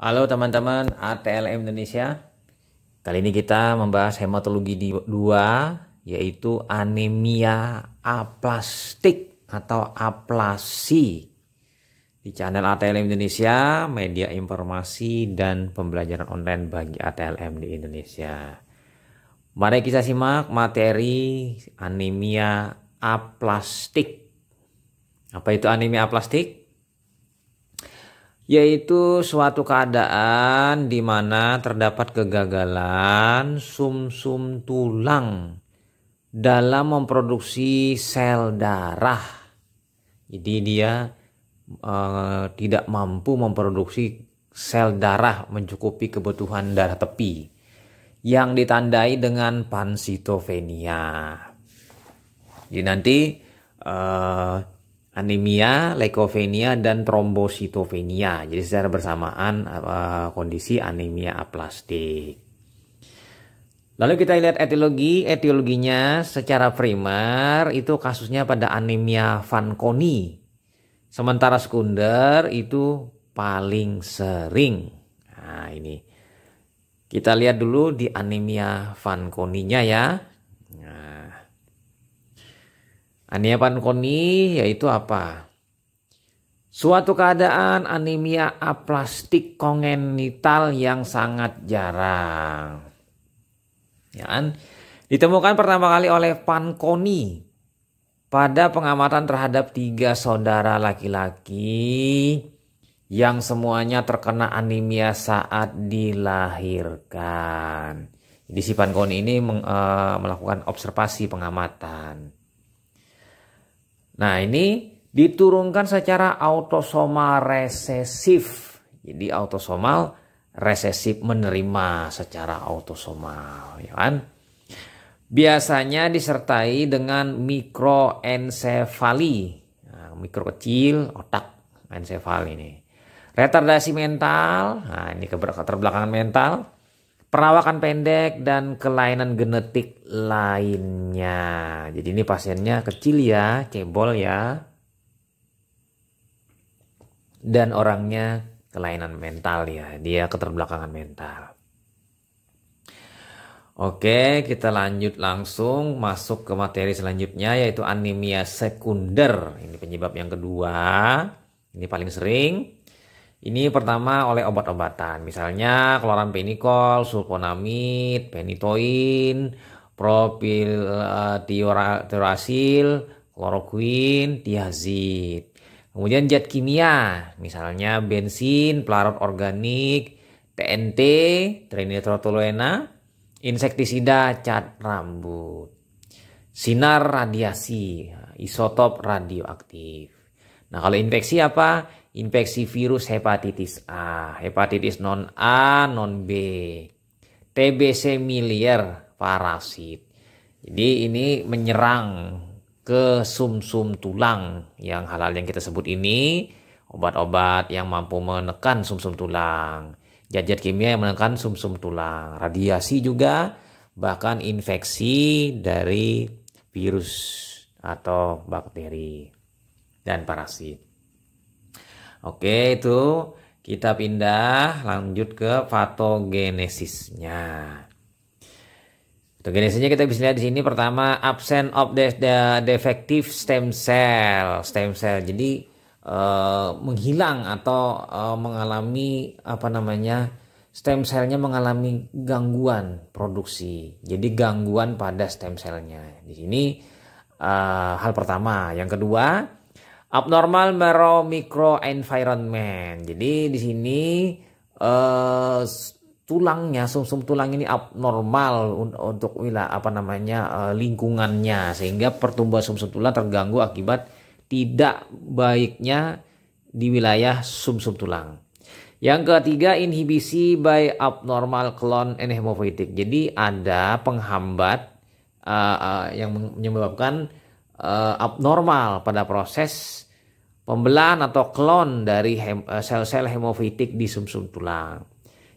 Halo teman-teman ATLM Indonesia. Kali ini kita membahas hematologi 2 yaitu anemia aplastik atau aplasi. Di channel ATLM Indonesia, media informasi dan pembelajaran online bagi ATLM di Indonesia. Mari kita simak materi anemia aplastik. Apa itu anemia aplastik? yaitu suatu keadaan di mana terdapat kegagalan sumsum -sum tulang dalam memproduksi sel darah. Jadi dia eh, tidak mampu memproduksi sel darah mencukupi kebutuhan darah tepi yang ditandai dengan pansitopenia. Jadi nanti eh, anemia, leukopenia, dan trombositopenia. Jadi secara bersamaan kondisi anemia aplastik. Lalu kita lihat etiologi, etiologinya secara primer itu kasusnya pada anemia Fanconi. Sementara sekunder itu paling sering. Nah, ini. Kita lihat dulu di anemia Fanconinya ya. Nah, Aniapan koni yaitu apa? Suatu keadaan anemia aplastik kongenital yang sangat jarang. Ya kan? Ditemukan pertama kali oleh Panconi pada pengamatan terhadap tiga saudara laki-laki yang semuanya terkena anemia saat dilahirkan. Jadi si Panconi ini eh, melakukan observasi pengamatan. Nah ini diturunkan secara autosomal resesif. Jadi autosomal resesif menerima secara autosomal, ya kan? Biasanya disertai dengan mikroensefali, nah, mikro kecil otak ensefali ini. Retardasi mental, nah ini keterbelakangan mental, perawakan pendek dan kelainan genetik lainnya. Jadi ini pasiennya kecil ya, cebol ya. Dan orangnya kelainan mental ya, dia keterbelakangan mental. Oke, kita lanjut langsung masuk ke materi selanjutnya yaitu anemia sekunder. Ini penyebab yang kedua. Ini paling sering ini pertama oleh obat-obatan, misalnya penicol, sulfonamid, penitoin, propiltiorasil, kloroquin, tiazid. Kemudian zat kimia, misalnya bensin, pelarut organik, TNT, trinitrotoluena, insektisida, cat rambut. Sinar radiasi, isotop radioaktif. Nah, kalau infeksi apa? infeksi virus hepatitis A, hepatitis non A, non B, TBC miliar parasit. Jadi ini menyerang ke sumsum -sum tulang yang halal yang kita sebut ini obat-obat yang mampu menekan sumsum -sum tulang, jajar kimia yang menekan sumsum -sum tulang, radiasi juga bahkan infeksi dari virus atau bakteri dan parasit. Oke, itu kita pindah lanjut ke patogenesisnya. Patogenesisnya kita bisa lihat di sini pertama absent of the, defective stem cell, stem cell. Jadi eh, menghilang atau eh, mengalami apa namanya? stem cellnya mengalami gangguan produksi. Jadi gangguan pada stem cellnya. Di sini uh, hal pertama. Yang kedua, abnormal mero micro environment. Jadi di sini uh, tulangnya sumsum -sum tulang ini abnormal untuk wilayah apa namanya eh, lingkungannya sehingga pertumbuhan sumsum -sum tulang terganggu akibat tidak baiknya di wilayah sumsum -sum tulang. Yang ketiga inhibisi by abnormal clone enhemophytic. Jadi ada penghambat uh, uh, yang menyebabkan uh, abnormal pada proses pembelahan atau klon dari sel eh, sel-sel hemofitik di sumsum tulang.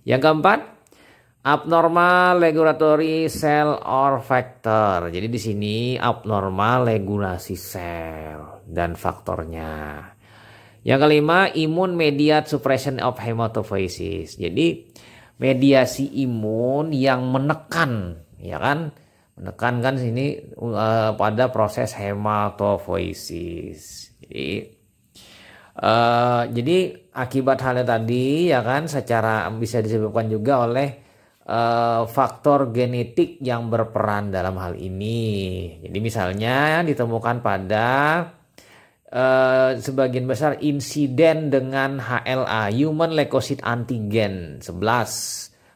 Yang keempat, abnormal regulatory cell or factor. Jadi di sini abnormal regulasi sel dan faktornya. Yang kelima, imun mediated suppression of hematophysis. Jadi mediasi imun yang menekan, ya kan? menekankan sini uh, pada proses hematofoisis. Jadi, uh, jadi akibat halnya tadi ya kan secara bisa disebabkan juga oleh uh, faktor genetik yang berperan dalam hal ini. Jadi misalnya ditemukan pada Uh, sebagian besar insiden dengan HLA human leukocyte antigen 11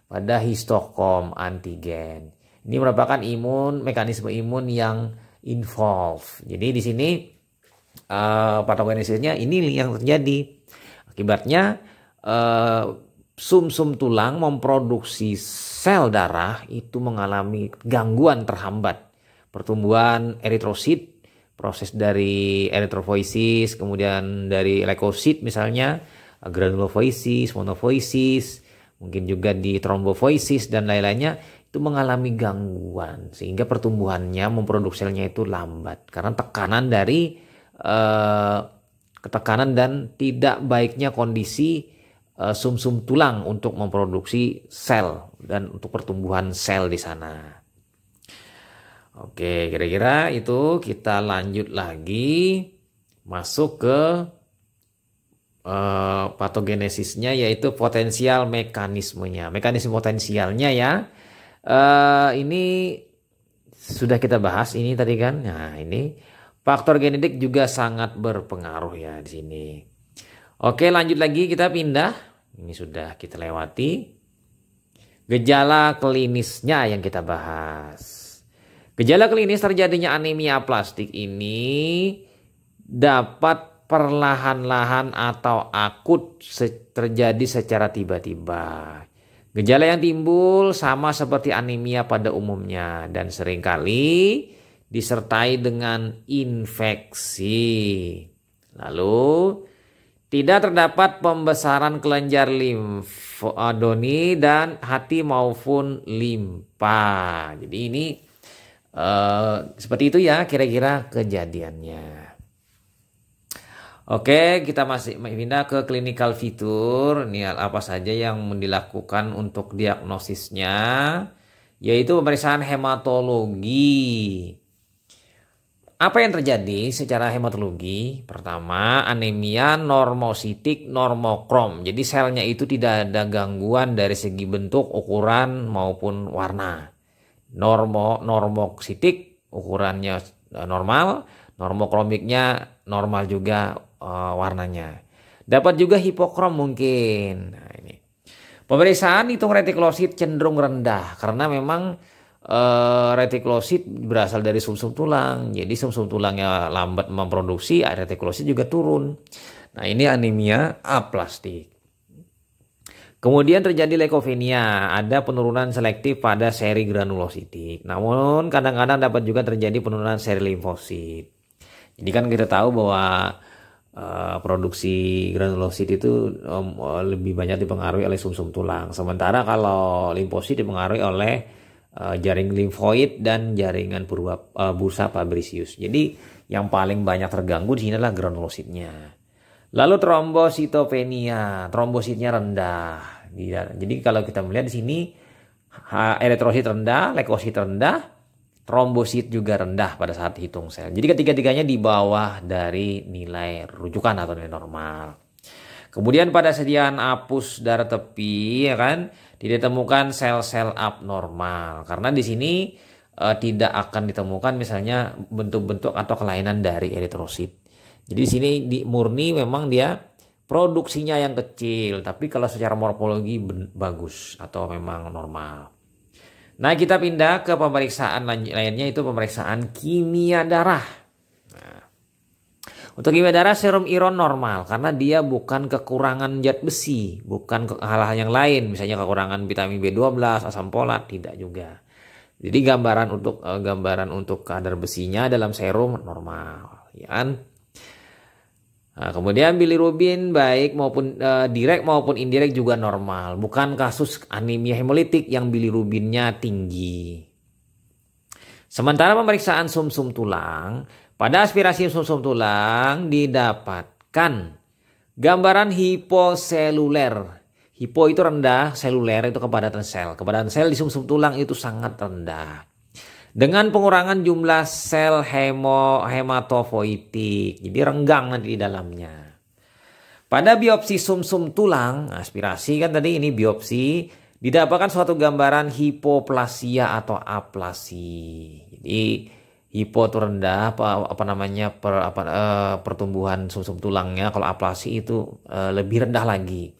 pada histokom antigen. Ini merupakan imun mekanisme imun yang involve. Jadi di sini uh, eh, patogenesisnya ini yang terjadi. Akibatnya eh, sum-sum tulang memproduksi sel darah itu mengalami gangguan terhambat. Pertumbuhan eritrosit, proses dari eritrofoisis kemudian dari leukosit misalnya, granulofoisis monofoisis mungkin juga di trombofoisis dan lain-lainnya itu mengalami gangguan sehingga pertumbuhannya memproduksi selnya itu lambat karena tekanan dari eh, ketekanan dan tidak baiknya kondisi eh, sum-sum tulang untuk memproduksi sel dan untuk pertumbuhan sel di sana. Oke, kira-kira itu kita lanjut lagi masuk ke Uh, patogenesisnya yaitu potensial mekanismenya. Mekanisme potensialnya ya uh, ini sudah kita bahas ini tadi kan. Nah, ini faktor genetik juga sangat berpengaruh ya di sini. Oke, lanjut lagi kita pindah. Ini sudah kita lewati. Gejala klinisnya yang kita bahas. Gejala klinis terjadinya anemia plastik ini dapat perlahan-lahan atau akut terjadi secara tiba-tiba. Gejala yang timbul sama seperti anemia pada umumnya dan seringkali disertai dengan infeksi. Lalu tidak terdapat pembesaran kelenjar limfodoni dan hati maupun limpa. Jadi ini eh, seperti itu ya kira-kira kejadiannya. Oke, kita masih pindah ke clinical fitur. Ini apa saja yang dilakukan untuk diagnosisnya, yaitu pemeriksaan hematologi. Apa yang terjadi secara hematologi? Pertama, anemia normositik normokrom. Jadi selnya itu tidak ada gangguan dari segi bentuk, ukuran maupun warna. Normo normositik ukurannya normal, normokromiknya normal juga uh, warnanya. Dapat juga hipokrom mungkin. Nah, ini. Pemeriksaan hitung retikulosit cenderung rendah karena memang uh, eh, retikulosit berasal dari sumsum -sum tulang. Jadi sumsum -sum tulangnya lambat memproduksi, retikulosit juga turun. Nah, ini anemia aplastik. Kemudian terjadi leukopenia, ada penurunan selektif pada seri granulositik. Namun kadang-kadang dapat juga terjadi penurunan seri limfosit. Jadi kan kita tahu bahwa Eh, produksi granulosit itu um, lebih banyak dipengaruhi oleh sumsum -sum tulang. Sementara kalau limfosit dipengaruhi oleh uh, jaring limfoid dan jaringan purba, uh, bursa Fabricius. Jadi yang paling banyak terganggu di sini adalah granulositnya. Lalu trombositopenia, trombositnya rendah. Jadi kalau kita melihat di sini eritrosit rendah, leukosit rendah, trombosit juga rendah pada saat hitung sel. Jadi ketiga-tiganya di bawah dari nilai rujukan atau nilai normal. Kemudian pada sediaan apus darah tepi ya kan tidak ditemukan sel-sel abnormal karena di sini e, tidak akan ditemukan misalnya bentuk-bentuk atau kelainan dari eritrosit. Jadi di sini di murni memang dia produksinya yang kecil tapi kalau secara morfologi bagus atau memang normal. Nah, kita pindah ke pemeriksaan lainnya itu pemeriksaan kimia darah. Nah, untuk kimia darah serum iron normal karena dia bukan kekurangan zat besi, bukan hal-hal yang lain, misalnya kekurangan vitamin B12, asam folat, tidak juga. Jadi gambaran untuk eh, gambaran untuk kadar besinya dalam serum normal, ya kan? Nah, kemudian bilirubin baik maupun e, direct maupun indirect juga normal, bukan kasus anemia hemolitik yang bilirubinnya tinggi. Sementara pemeriksaan sumsum -sum tulang, pada aspirasi sumsum -sum tulang didapatkan gambaran hiposeluler. Hipo itu rendah, seluler itu kepadatan sel. Kepadatan sel di sumsum -sum tulang itu sangat rendah dengan pengurangan jumlah sel hemo hematopoietik. Jadi renggang nanti di dalamnya. Pada biopsi sumsum -sum tulang, aspirasi kan tadi ini biopsi didapatkan suatu gambaran hipoplasia atau aplasi. Jadi hipo itu rendah apa apa namanya per, apa, e, pertumbuhan sumsum -sum tulangnya kalau aplasi itu e, lebih rendah lagi.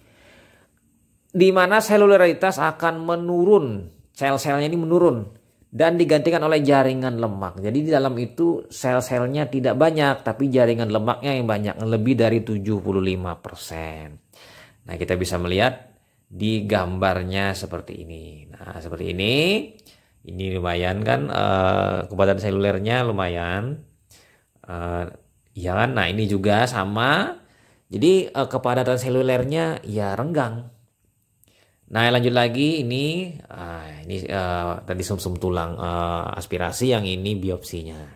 Di mana selularitas akan menurun, sel-selnya ini menurun dan digantikan oleh jaringan lemak. Jadi di dalam itu sel-selnya tidak banyak tapi jaringan lemaknya yang banyak lebih dari 75%. Nah, kita bisa melihat di gambarnya seperti ini. Nah, seperti ini. Ini lumayan kan uh, eh, kekuatan selulernya lumayan. Uh, ya kan? Nah, ini juga sama. Jadi uh, kepadatan selulernya ya renggang. Nah lanjut lagi ini uh, ini uh, tadi sum -sum tulang uh, aspirasi yang ini biopsinya.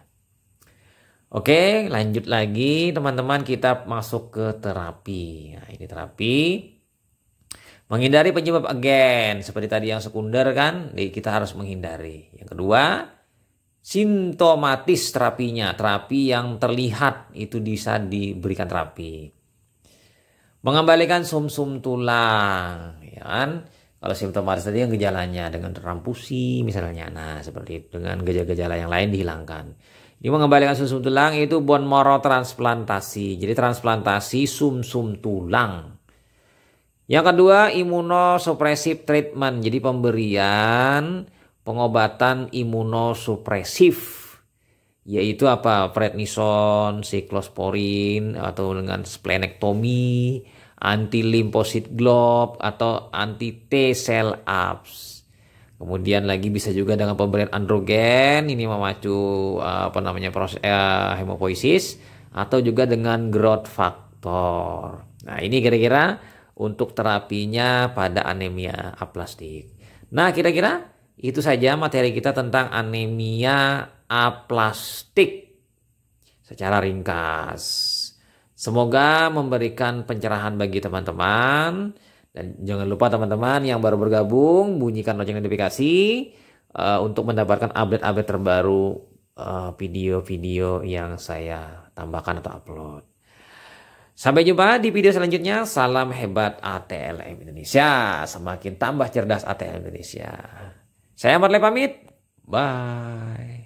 Oke lanjut lagi teman-teman kita masuk ke terapi. Nah, ini terapi menghindari penyebab agen seperti tadi yang sekunder kan kita harus menghindari. Yang kedua sintomatis terapinya terapi yang terlihat itu bisa diberikan terapi. Mengembalikan sum -sum tulang, ya kan? Kalau simptomatis tadi yang gejalanya dengan terampusi misalnya, nah seperti itu dengan gejala-gejala yang lain dihilangkan. Ini mengembalikan sum -sum tulang itu bone marrow transplantasi. Jadi transplantasi sum -sum tulang. Yang kedua imunosupresif treatment. Jadi pemberian pengobatan imunosupresif yaitu apa prednisone, siklosporin atau dengan splenectomy, anti limfosit glob atau anti T cell apps. Kemudian lagi bisa juga dengan pemberian androgen ini memacu apa namanya proses eh, hemopoiesis atau juga dengan growth factor. Nah, ini kira-kira untuk terapinya pada anemia aplastik. Nah, kira-kira itu saja materi kita tentang anemia aplastik. Secara ringkas, semoga memberikan pencerahan bagi teman-teman. Dan jangan lupa teman-teman yang baru bergabung bunyikan lonceng notifikasi uh, untuk mendapatkan update-update terbaru eh, video-video uh, yang saya tambahkan atau upload. Sampai jumpa di video selanjutnya. Salam hebat ATLM Indonesia. Semakin tambah cerdas ATLM Indonesia. Saya Marley pamit. Bye.